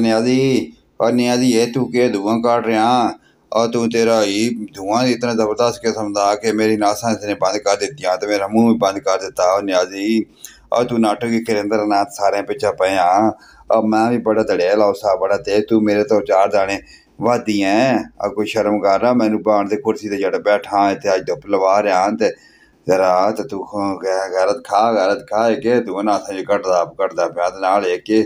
ਨਿਆਦੀ ਔਰ ਨਿਆਦੀ ਇਹ ਤੂੰ ਕੇ ਧੂਆਂ ਕਾਟ ਰਿਆਂ ਔਰ ਤੂੰ ਤੇਰਾ ਹੀ ਧੂਆਂ ਇਤਨਾ ਜ਼ਬਰਦਸਤ ਕੇ ਸਮਝਾ ਕੇ ਮੇਰੀ ਨਾਸਾਂ ਇਸਨੇ ਬੰਦ ਕਰ ਦਿੱਤੀਆਂ ਤੇ ਮੇਰਾ ਮੂੰਹ ਵੀ ਬੰਦ ਕਰ ਦਿੱਤਾ ਔਰ ਨਿਆਦੀ ਔਰ ਤੂੰ ਨਾਟਕ ਕੇ ਕੇਂਦਰ ਨਾਥ ਸਾਰਿਆਂ ਪਿੱਛੇ ਪਿਆ ਔਰ ਮੈਂ ਵੀ ਬੜਾ ਧੜਿਆ ਸਾ ਬੜਾ ਤੇ ਤੂੰ ਮੇਰੇ ਤੋਂ ਚਾਰ ਦਾਣੇ ਵਾਦੀਆਂ ਆ ਕੋਈ ਸ਼ਰਮ ਕਰ ਰਹਾ ਮੈਨੂੰ ਬਾਣ ਦੇ ਕੁਰਸੀ ਤੇ ਜੜ ਬੈਠਾ ਤੇ ਅੱਜ ਦੁੱਪ ਲਵਾ ਰਿਆਂ ਤੇ ਜ਼ਰਾ ਤੇ ਤੂੰ ਖੋ ਗਿਆ ਖਾ ਗਾਰਤ ਖਾ ਕੇ ਤੂੰ ਨਾ ਸਾਂ ਕੱਢਦਾ ਕੱਟਦਾ ਪਿਆ ਨਾਲ ਇੱਕੇ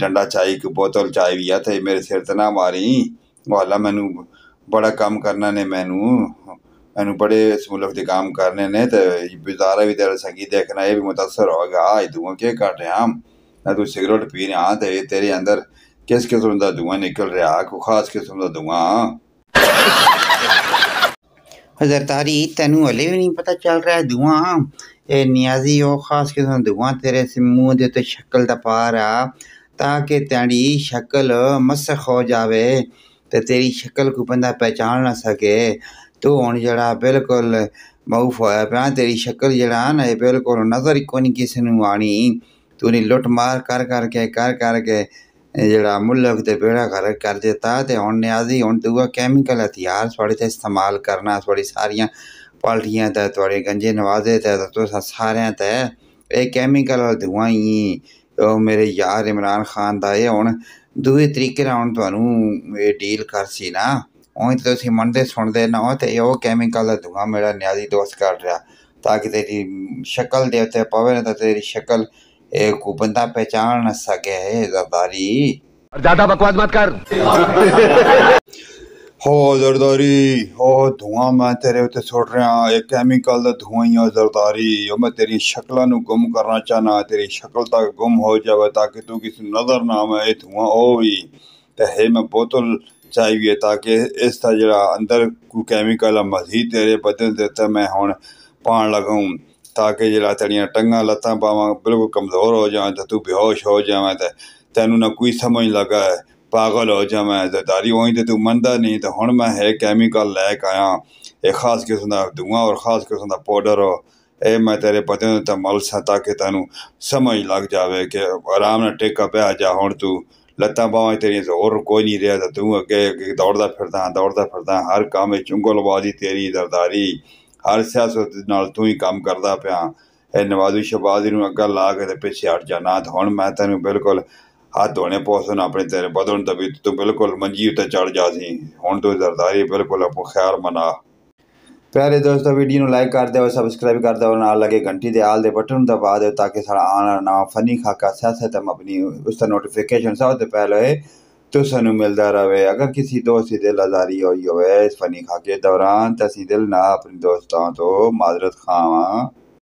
ਡੰਡਾ ਚਾਈ ਕਿ ਬੋਤਲ ਚਾਈ ਵੀ ਆ ਤੇ ਮੇਰੇ ਸਿਰ ਤੇ ਨਾ ਮਾਰੀ ਵਾਲਾ ਮੈਨੂੰ ਬੜਾ ਕੰਮ ਕਰਨਾ ਨੇ ਮੈਨੂੰ ਮੈਨੂੰ ਬੜੇ ਇਸ ਮੁਲਕ ਦੇ ਕੰਮ ਕਰਨੇ ਨੇ ਤੇ ਬਜ਼ਾਰਾ ਵੀ ਤੇਰਾ ਸੰਗੀ ਦੇਖਣਾ ਇਹ ਵੀ ਮਤਸਰ ਹੋਗਾ ਆਏ ਤੂੰ ਕੀ ਕਰ ਰਿਹਾ ਨਾ ਤੂੰ ਸਿਗਰਟ ਪੀ ਰਿਹਾ ਤੇ ਤੇਰੇ ਅੰਦਰ ਕਿਸ ਕਿਸਮ ਦਾ ਧੂਆਂ ਨਿਕਲ ਰਿਹਾ ਕੋ ਖਾਸ ਕਿਸਮ ਦਾ ਧੂਆਂ जरतारी तेन हले भी नहीं पता चल रहा है दुआ ए न्याजी ओ खास कर दुआ तेरे मुंह दे तो शक्ल का पा रहा ताकि तेरी शक्ल मसख हो जाए तो ते तेरी शक्ल को बंदा पहचान ना सके तू हूँ जरा बिल्कुल मऊफ होया तेरी शक्ल जरा ना बिल्कुल नज़र ही कोई किसी आनी तूने लुट मार कर करके कर करके कर, कर, कर, कर जरा मुल्क ते बेड़ा कर दिता तो हम हून ही हून दूआ कैमिकल हथियार थोड़े से इस्तेमाल करना थोड़ी सारिया पालटियें ते गंजे नवाजे ते तुसें ते एह् कैमिकल दुआं ई ओह् मेरे यार इमरान खान का एह् हूँ दुए तरीके हम थानू थुआनू डील कर सी ना हून तुस मनते सुनते ना तो कैमिकल कैमिकल दुआं मेरा न्याजी दोस्त कर रहा ताकि तेरी शक्ल दे पवे पवै ना तो तेरी शक्ल को बंदा पहचान सके जरदारी ज्यादा बकवास मत कर हो जरदारी हो धुआं मैं तेरे उत्ते सुट रहा ये केमिकल दा धुआं ही जरदारी मैं तेरी शक्ला नु गुम करना चाहना तेरी शक्ल तक गुम हो जाए ताकि तू किसी नजर ना आवे ये धुआं ओ ही ते हे मैं बोतल चाहिए ताकि इसका जरा अंदर को केमिकल मजीद तेरे बदन देता मैं हूँ पा लगाऊँ ਤਾਂ ਕਿ ਜਿਹੜਾ ਤੇਰੀਆਂ ਟੰਗਾਂ ਲੱਤਾਂ ਪਾਵਾਂ ਬਿਲਕੁਲ ਕਮਜ਼ੋਰ ਹੋ ਜਾਵਾਂ ਤੇ ਤੂੰ ਬੇਹੋਸ਼ ਹੋ ਜਾਵਾਂ ਤੇ ਤੈਨੂੰ ਨਾ ਕੋਈ ਸਮਝ ਲੱਗਾ ਹੈ ਪਾਗਲ ਹੋ ਜਾਵਾਂ ਤੇ ਦਾਰੀ ਹੋਈ ਤੇ ਤੂੰ ਮੰਨਦਾ ਨਹੀਂ ਤੇ ਹੁਣ ਮੈਂ ਹੈ ਕੈਮੀਕਲ ਲੈ ਕੇ ਆਇਆ ਇਹ ਖਾਸ ਕਿਸਮ ਦਾ ਧੂਆਂ ਔਰ ਖਾਸ ਕਿਸਮ ਦਾ ਪਾਊਡਰ ਹੋ ਇਹ ਮੈਂ ਤੇਰੇ ਪਤੇ ਨੂੰ ਤਾਂ ਮਲ ਸਤਾ ਕਿ ਤੈਨੂੰ ਸਮਝ ਲੱਗ ਜਾਵੇ ਕਿ ਆਰਾਮ ਨਾਲ ਟੇਕਾ ਪਿਆ ਜਾ ਹੁਣ ਤੂੰ ਲੱਤਾਂ ਬਾਹਾਂ ਤੇਰੀਆਂ ਜ਼ੋਰ ਕੋਈ ਨਹੀਂ ਰਿਹਾ ਤੂੰ ਅੱਗੇ ਦੌੜਦਾ ਫਿਰਦਾ ਦੌੜਦਾ ਫਿਰਦਾ ਹਰ ਕੰਮ ਵਿੱਚ ਚੁੰਗਲਵਾਦੀ ਤੇਰੀ ਦਰਦਾਰੀ ਹਰ ਸਿਆਸਤ ਨਾਲ ਤੂੰ ਹੀ ਕੰਮ ਕਰਦਾ ਪਿਆ ਇਹ ਨਵਾਜ਼ੀ ਸ਼ਬਾਜ਼ ਨੂੰ ਅੱਗਾ ਲਾ ਕੇ ਤੇ ਪਿੱਛੇ ਹਟ ਜਾ ਨਾ ਹੁਣ ਮੈਂ ਤੈਨੂੰ ਬਿਲਕੁਲ ਹੱਥ ਧੋਣੇ ਪੋਸਣ ਆਪਣੇ ਤੇਰੇ ਬਦਨ ਤਬੀ ਤੂੰ ਬਿਲਕੁਲ ਮੰਜੀ ਉੱਤੇ ਚੜ ਜਾ ਸੀ ਹੁਣ ਤੂੰ ਜ਼ਰਦਾਰੀ ਬਿਲਕੁਲ ਆਪੋ ਖਿਆਲ ਮਨਾ प्यारे दोस्तों वीडियो लाइक कर दो सबसक्राइब कर दो नाल लगे घंटी दे आल दे बटन दबा दो ताकि साढ़ा आने वाला नवा फनी खाका सियासत अपनी उसका नोटिफिकेशन सब तो पहले तो सू मिलता रवे अगर किसी दोस्त दिल आजारी हुई हो इस फनी खाके दौरान तो तसी दिल ना अपने दोस्तों तो माजरत खावा